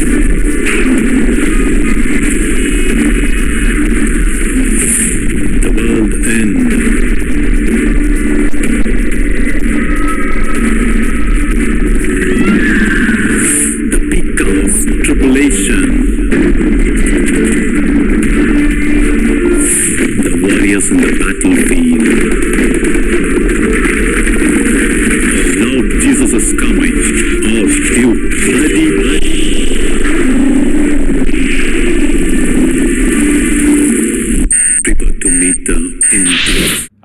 Thank you.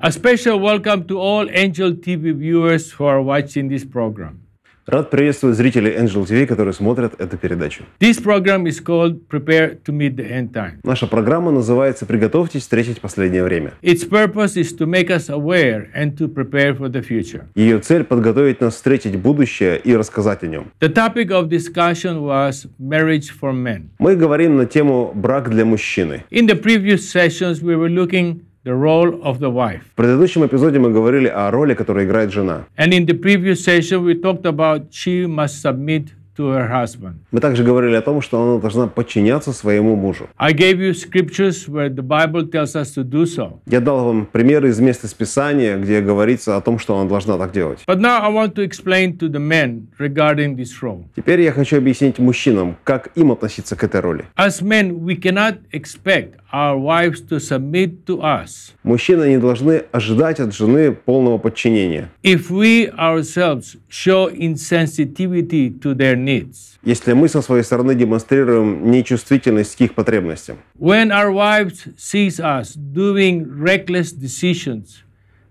A special welcome to all Angel TV viewers who are watching this program. Рад приветствовать зрителей Angel TV, которые смотрят эту передачу. This program is called Prepare to Meet the End Time. Наша программа называется «Приготовьтесь встретить последнее время». Its purpose is to make us aware and to prepare for the future. Ее цель – подготовить нас встретить будущее и рассказать о нем. The topic of discussion was marriage for men. Мы говорим на тему «Брак для мужчины». In the previous sessions we were looking the role of the wife. В предыдущем эпизоде мы говорили о роли, которую играет жена. And in the previous session we talked about she must submit to her husband. Мы также говорили о том, что она должна подчиняться своему мужу. I gave you scriptures where the Bible tells us to do so. Я дал вам примеры из места из Писания, где говорится о том, что она должна так делать. But now I want to explain to the men regarding this role. Теперь я хочу объяснить мужчинам, как им относиться к этой роли. As men, we cannot expect our wives to submit to us. Мужчины не должны ожидать от жены полного подчинения. If we ourselves show insensitivity to their если мы со своей стороны демонстрируем нечувствительность к их потребностям. When our wives sees us doing reckless decisions,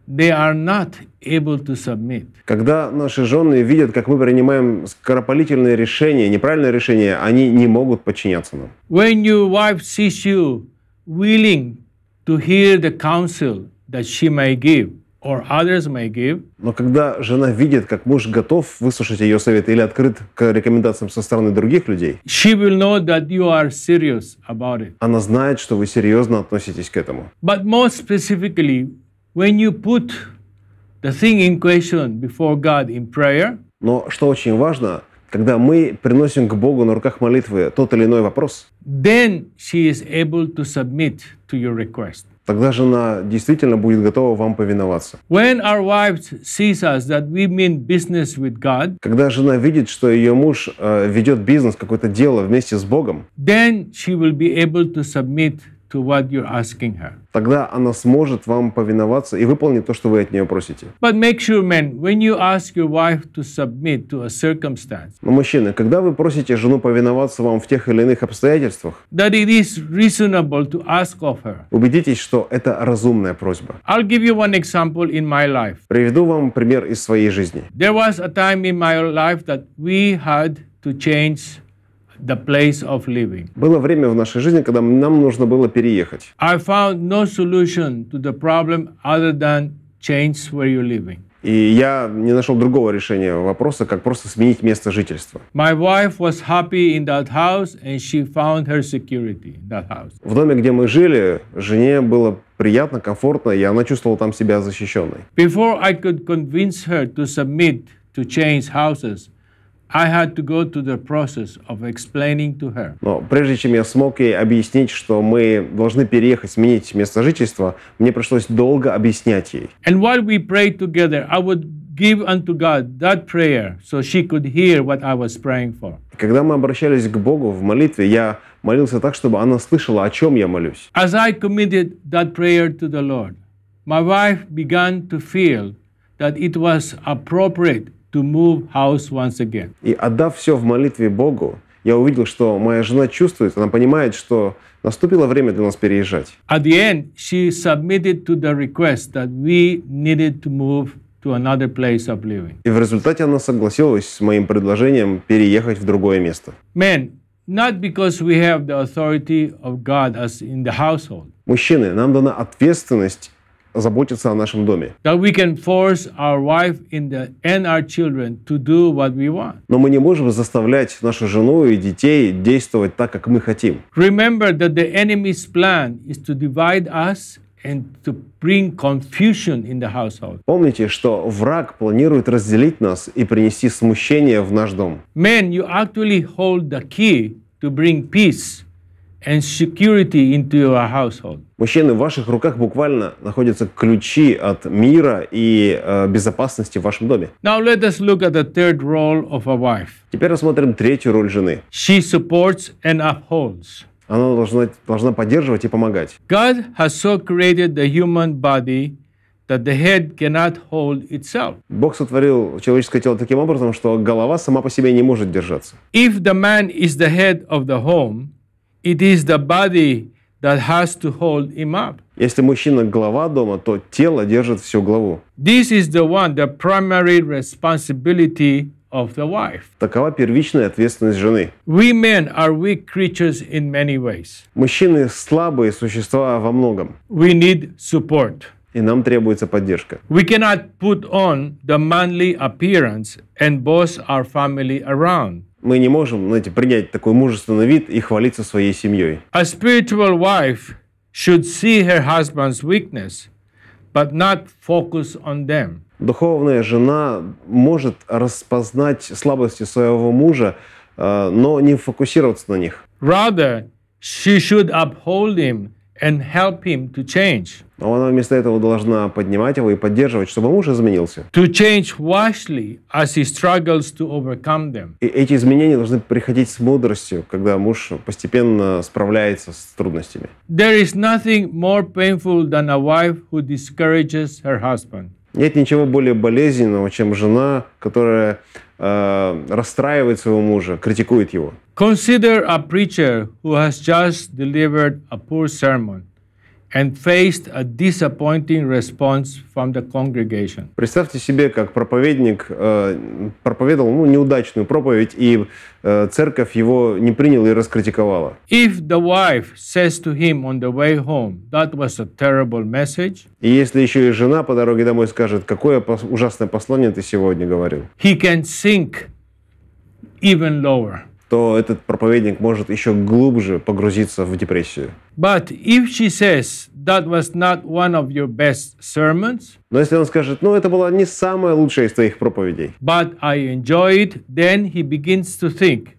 they are not able to submit. Когда наши жены видят, как мы принимаем скоропалительные решения, неправильные решения, они не могут подчиняться нам. When your wife sees you willing to hear the counsel that she may give, or others may give. Но когда жена видит, как муж готов выслушать ее совет или открыт к рекомендациям со стороны других людей, she will know that you are serious about it. она знает, что вы серьезно относитесь к этому. But more specifically, when you put the thing in question before God in prayer, но что очень важно, когда мы приносим к Богу на руках молитвы тот или иной вопрос, then she is able to submit to your request Тогда жена действительно будет готова вам повиноваться. When our wife sees us that we mean business with God, когда жена видит, что ее муж э, ведет бизнес, какое-то дело вместе с Богом, then she will be able to submit to what you're asking her. Тогда она сможет вам повиноваться и выполнить то, что вы от нее просите. But make sure, men, when you ask your wife to submit to a circumstance. Но мужчины, когда вы просите жену повиноваться вам в тех или иных обстоятельствах, that it is reasonable to ask of her. Убедитесь, что это разумная просьба. I'll give you one example in my life. Приведу вам пример из своей жизни. There was a time in my life that we had to change the place of living. Было время в нашей жизни, когда нам нужно было переехать. I found no solution to the problem other than change where you're living. И я не нашел другого решения вопроса, как просто сменить место жительства. My wife was happy in that house, and she found her security in that house. В доме, где мы жили, жене было приятно, комфортно, и она чувствовала там себя защищенной. Before I could convince her to submit to change houses, I had to go to the process of explaining to her. Но прежде чем я смог ей объяснить, что мы должны переехать, сменить место жительства, мне пришлось долго объяснять ей. And while we prayed together, I would give unto God that prayer so she could hear what I was praying for. Когда мы обращались к Богу в молитве, я молился так, чтобы она слышала, о чем я молюсь. As I committed that prayer to the Lord, my wife began to feel that it was appropriate to move house once again. И отдав все в молитве Богу, я увидел, что моя жена чувствует, она понимает, что наступило время для нас переезжать. At the end, she submitted to the request that we needed to move to another place of living. И в результате она согласилась с моим предложением переехать в другое место. Men, not because we have the authority of God as in the household. Мужчины, нам дана ответственность заботиться о нашем доме. Но мы не можем заставлять нашу жену и детей действовать так, как мы хотим. Remember that the enemy's plan is to divide us and to bring confusion in the household. Помните, что враг планирует разделить нас и принести смущение в наш дом. Men, you actually hold the key to bring peace and security into your household. Мужчины, в ваших руках буквально находятся ключи от мира и э, безопасности в вашем доме. Now let us look at the third role of a wife. Теперь рассмотрим третью роль жены. She supports and upholds. Она должна, должна поддерживать и помогать. God has so created the human body that the head cannot hold itself. Бог сотворил человеческое тело таким образом, что голова сама по себе не может держаться. If the man is the head of the home, It is the body that has to hold him up. Если мужчина глава дома, то тело держит всю главу. This is the one, the primary responsibility of the wife. Такова первичная ответственность жены. We men are weak creatures in many ways. Мужчины слабые существа во многом. We need support. И нам требуется поддержка. We cannot put on the manly appearance and boss our family around. мы не можем, знаете, принять такой мужественный вид и хвалиться своей семьей. A spiritual wife should see her husband's weakness, but not focus on them. Духовная жена может распознать слабости своего мужа, э, но не фокусироваться на них. Rather, she should uphold him and help him to change. Но она вместо этого должна поднимать его и поддерживать, чтобы муж изменился. To change wisely as he struggles to overcome them. И эти изменения должны приходить с мудростью, когда муж постепенно справляется с трудностями. There is nothing more painful than a wife who discourages her husband. Нет ничего более болезненного, чем жена, которая Э, расстраивает своего мужа, критикует его. Consider a preacher who has just delivered a poor sermon. and faced a disappointing response from the congregation. Представьте себе, как проповедник э, проповедовал ну, неудачную проповедь, и э, церковь его не приняла и раскритиковала. If the wife says to him on the way home, that was a terrible message. И если еще и жена по дороге домой скажет, какое ужасное послание ты сегодня говорил. He can sink even lower то этот проповедник может еще глубже погрузиться в депрессию. But if she says that was not one of your best sermons, но если он скажет, ну это была не самая лучшая из твоих проповедей. But I enjoyed, then he begins to think,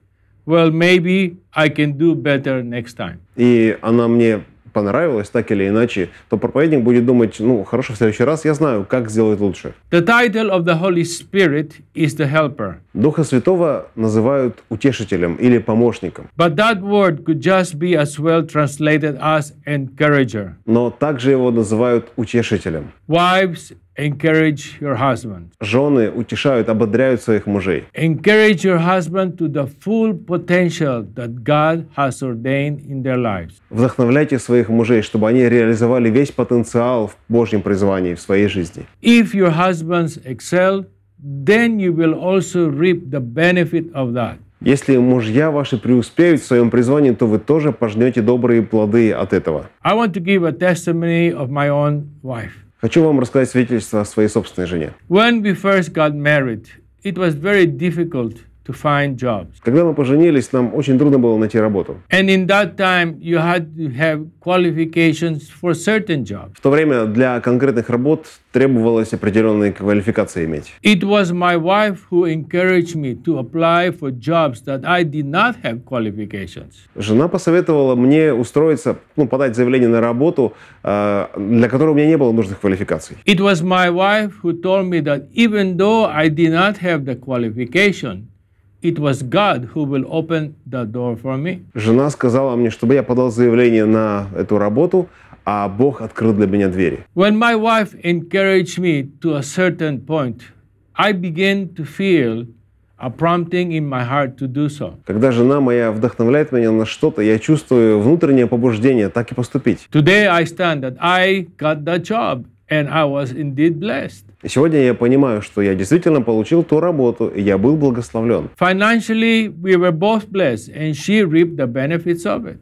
well maybe I can do better next time. И она мне понравилось так или иначе, то проповедник будет думать, ну хорошо, в следующий раз я знаю, как сделать лучше. The title of the Holy Spirit is the helper. Духа Святого называют утешителем или помощником. But that word could just be as well translated as encourager. Но также его называют утешителем. Wives Encourage your husband. Жены утешают, ободряют своих мужей. Encourage your husband to the full potential that God has ordained in their lives. Вдохновляйте своих мужей, чтобы они реализовали весь потенциал в Божьем призвании в своей жизни. If your husbands excel, then you will also reap the benefit of that. Если мужья ваши преуспеют в своем призвании, то вы тоже пожнете добрые плоды от этого. I want to give a testimony of my own wife. Хочу вам рассказать свидетельство о своей собственной жене. When we first got married, it was very difficult to find jobs. Когда мы поженились, нам очень трудно было найти работу. And in that time you had to have qualifications for certain jobs. В то время для конкретных работ требовалось определенные квалификации иметь. It was my wife who encouraged me to apply for jobs that I did not have qualifications. Жена посоветовала мне устроиться, ну, подать заявление на работу, э, для которой у меня не было нужных квалификаций. It was my wife who told me that even though I did not have the qualification, It was God who will open the door for me. Жена сказала мне, чтобы я подал заявление на эту работу, а Бог открыл для меня двери. When my wife encouraged me to a certain point, I began to feel a prompting in my heart to do so. Когда жена моя вдохновляет меня на что-то, я чувствую внутреннее побуждение так и поступить. Today I stand that I got the job and I was indeed blessed. Сегодня я понимаю, что я действительно получил ту работу, и я был благословлен.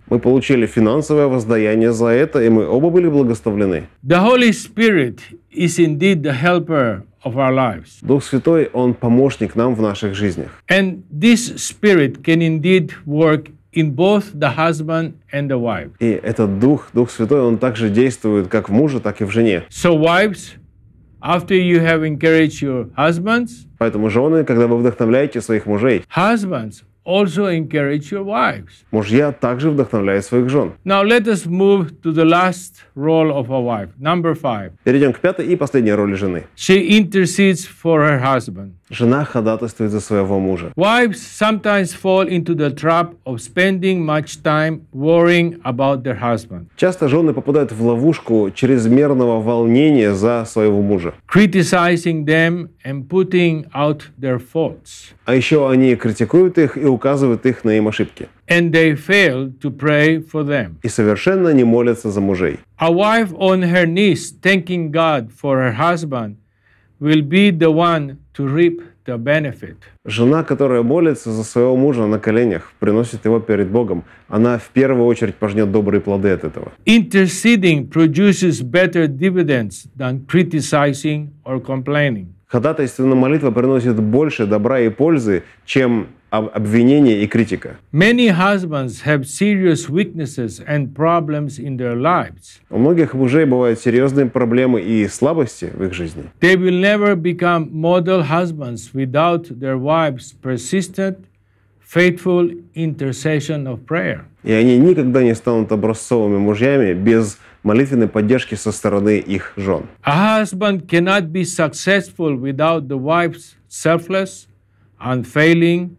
Мы получили финансовое воздаяние за это, и мы оба были благословлены. The Holy Spirit is indeed the helper of our lives. Дух Святой, Он помощник нам в наших жизнях. And this Spirit can indeed work in both the husband and the wife. И этот Дух, Дух Святой, Он также действует как в муже, так и в жене. So wives, after you have encouraged your husbands. Поэтому жены, когда вы вдохновляете своих мужей. Husbands, also encourage your wives. Мужья также вдохновляют своих жен. Now let us move to the last role of a wife, number five. Перейдем к пятой и последней роли жены. She intercedes for her husband. Жена ходатайствует за своего мужа. Wives sometimes fall into the trap of spending much time worrying about their husband. Часто жены попадают в ловушку чрезмерного волнения за своего мужа. Criticizing them and putting out their faults. А еще они критикуют их и указывает их на им ошибки. And they fail to pray for them. И совершенно не молятся за мужей. A wife on her knees thanking God for her husband will be the one to reap the benefit. Жена, которая молится за своего мужа на коленях, приносит его перед Богом, она в первую очередь пожнет добрые плоды от этого. Interceding produces better dividends than criticizing or complaining. Ходатайственная молитва приносит больше добра и пользы, чем обвинение и критика. Many husbands have serious weaknesses and problems in their lives. У многих мужей бывают серьезные проблемы и слабости в их жизни. They will never become model husbands without their wives' persistent faithful intercession of prayer. И они никогда не станут образцовыми мужьями без молитвенной поддержки со стороны их жен. A husband cannot be successful without the wife's selfless, unfailing,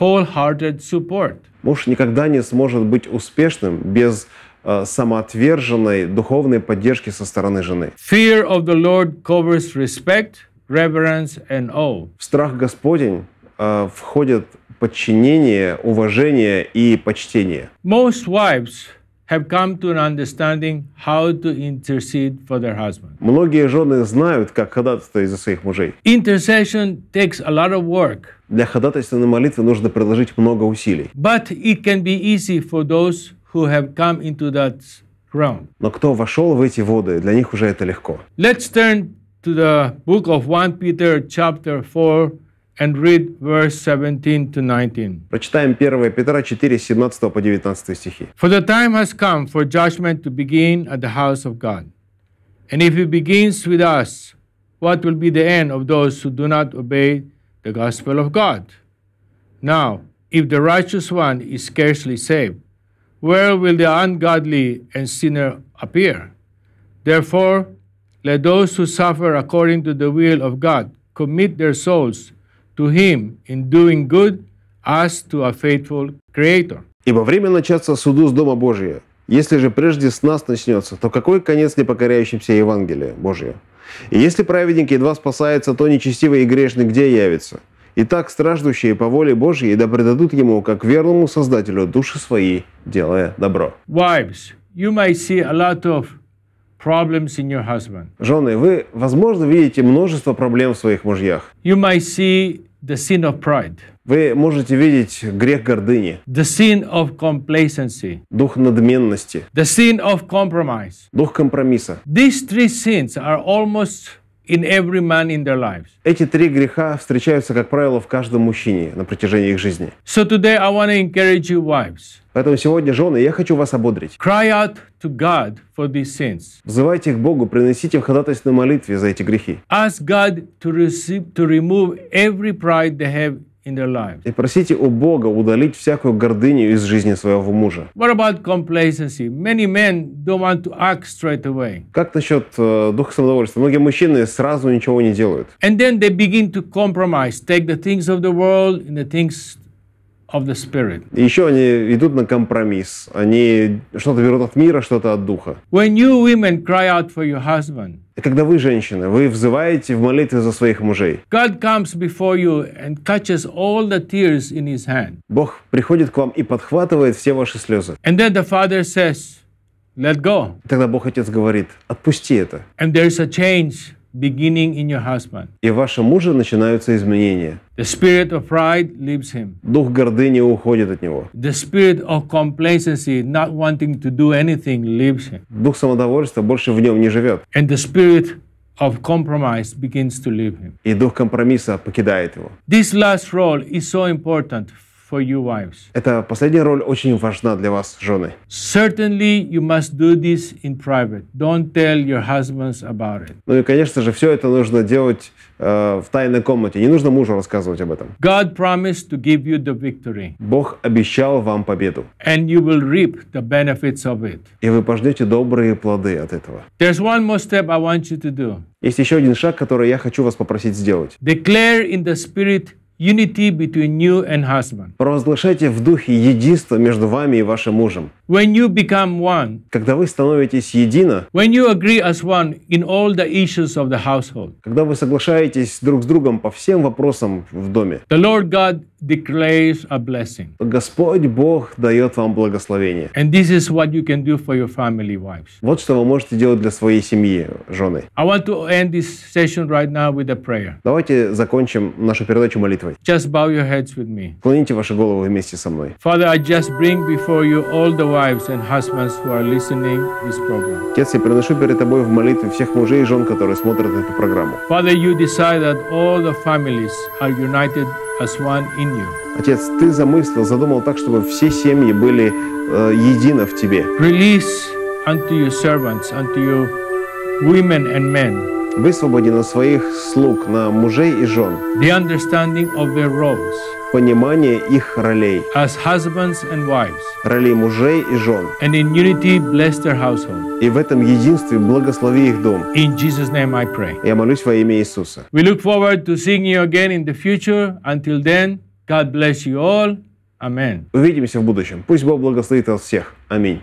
wholehearted support. Муж никогда не сможет быть успешным без самоотверженной духовной поддержки со стороны жены. Fear of the Lord covers respect, reverence and awe. В страх Господень э, входит подчинение, уважение и почтение. Most wives have come to an understanding how to intercede for their husband. Многие жены знают, как ходатайствовать за своих мужей. Intercession takes a lot of work. Для ходатайственной молитвы нужно приложить много усилий. But it can be easy for those who have come into that realm. Но кто вошел в эти воды, для них уже это легко. Let's turn to the book of 1 Peter chapter 4 and read verse 17 to 19. Прочитаем 1 Петра 4, 17 по 19 стихи. For the time has come for judgment to begin at the house of God. And if it begins with us, what will be the end of those who do not obey the gospel of God. Now, if the righteous one is scarcely saved, where will the ungodly and sinner appear? Therefore, let those who suffer according to the will of God commit their souls to Him in doing good as to a faithful Creator. Ибо время начаться суду с Дома Божия. Если же прежде с нас начнется, то какой конец непокоряющимся Евангелия Божия? И если праведник едва спасается, то нечестивый и грешный где явится? И так страждущие по воле Божьей да предадут ему, как верному Создателю, души свои, делая добро. Wives, you may see a lot of problems in your husband. Жены, вы, возможно, видите множество проблем в своих мужьях. You may see The sin of pride. Вы можете видеть грех гордыни. The sin of complacency. Дух надменности. The sin of compromise. Дух компромисса. These three sins are almost in every man in their lives. Эти три греха встречаются, как правило, в каждом мужчине на протяжении их жизни. So today I want to encourage you, wives. Поэтому сегодня, жены, я хочу вас ободрить. Cry out to God for these sins. Взывайте к Богу, приносите в ходатайственной молитве за эти грехи. Ask God to, receive, to remove every pride they have in their lives. What about complacency? Many men don't want to act straight away. Э, and then they begin to compromise, take the things of the world and the things of the Spirit. И еще они идут на компромисс. Они что-то берут от мира, что-то от духа. When you women cry out for your husband, когда вы, женщины, вы взываете в молитве за своих мужей. God comes before you and catches all the tears in his hand. Бог приходит к вам и подхватывает все ваши слезы. And then the father says, Let go. Тогда Бог Отец говорит, отпусти это. And there's a change beginning in your husband. И в вашем муже начинаются изменения. The spirit of pride leaves him. Дух гордыни уходит от него. The spirit of complacency, not wanting to do anything, leaves him. Дух самодовольства больше в нем не живет. And the spirit of compromise begins to leave him. И дух компромисса покидает его. This last role is so important. for your wives. Эта последняя роль очень важна для вас, жены. Certainly you must do this in private. Don't tell your husbands about it. Ну и, конечно же, все это нужно делать э, в тайной комнате. Не нужно мужу рассказывать об этом. God promised to give you the victory. Бог обещал вам победу. And you will reap the benefits of it. И вы пожнете добрые плоды от этого. There's one more step I want you to do. Есть еще один шаг, который я хочу вас попросить сделать. Declare in the spirit unity between you and husband. Провозглашайте в духе единство между вами и вашим мужем. When you become one, когда вы становитесь едино, when you agree as one in all the issues of the household, когда вы соглашаетесь друг с другом по всем вопросам в доме, the Lord God declares a blessing. Господь Бог дает вам благословение. And this is what you can do for your family wives. Вот что вы можете делать для своей семьи, жены. I want to end this session right now with a prayer. Давайте закончим нашу передачу молитвой. Just bow your heads with me. Клоните ваши головы вместе со мной. Father, I just bring before you all the wives and husbands who are listening this program. Отец, я приношу перед тобой в молитве всех мужей и жен, которые смотрят эту программу. Father, you decide that all the families are united Отец, ты замыслил, задумал так, чтобы все семьи были э, едины в тебе. Release unto your servants, unto you, women and men. Высвободи на своих слуг, на мужей и жен. The understanding of their roles понимание их ролей, as husbands and wives. ролей мужей и жен. And in unity bless their household. И в этом единстве благослови их дом. In Jesus name I pray. Я молюсь во имя Иисуса. We look forward to seeing you again in the future. Until then, God bless you all. Amen. Увидимся в будущем. Пусть Бог благословит вас всех. Аминь.